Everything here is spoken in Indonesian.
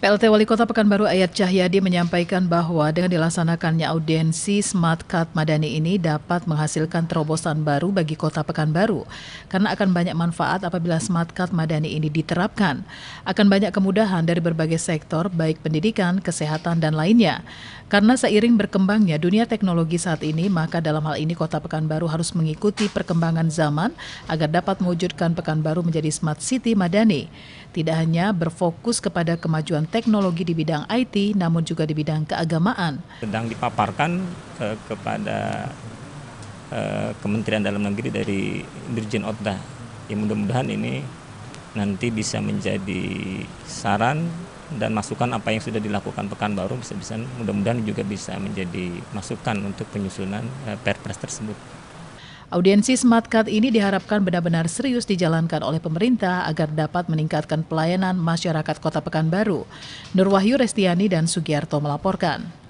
PLT Wali Kota Pekanbaru Ayat Cahyadi menyampaikan bahwa dengan dilaksanakannya audiensi Smart Card Madani ini dapat menghasilkan terobosan baru bagi Kota Pekanbaru karena akan banyak manfaat apabila Smart Card Madani ini diterapkan. Akan banyak kemudahan dari berbagai sektor baik pendidikan, kesehatan dan lainnya. Karena seiring berkembangnya dunia teknologi saat ini, maka dalam hal ini Kota Pekanbaru harus mengikuti perkembangan zaman agar dapat mewujudkan Pekanbaru menjadi Smart City Madani. Tidak hanya berfokus kepada kemajuan teknologi di bidang IT, namun juga di bidang keagamaan. Sedang dipaparkan eh, kepada eh, Kementerian Dalam Negeri dari Dirjen Otda. Ya mudah-mudahan ini nanti bisa menjadi saran dan masukan apa yang sudah dilakukan pekan baru, bisa-bisa mudah-mudahan juga bisa menjadi masukan untuk penyusunan eh, perpres tersebut. Audiensi Smart Card ini diharapkan benar-benar serius dijalankan oleh pemerintah agar dapat meningkatkan pelayanan masyarakat Kota Pekanbaru. Nur Wahyu Restiani dan Sugiarto melaporkan.